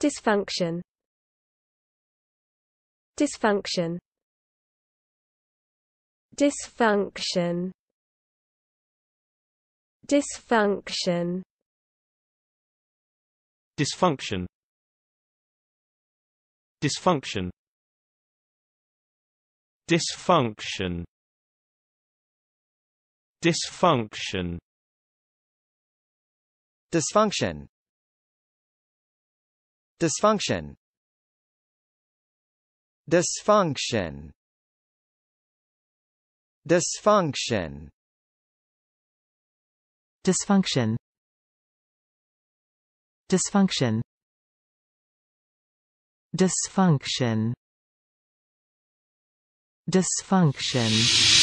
Dysfunction Dysfunction Dysfunction Dysfunction Dysfunction Dysfunction Dysfunction Dysfunction Dysfunction Dysfunction Dysfunction Dysfunction Dysfunction Dysfunction Dysfunction Dysfunction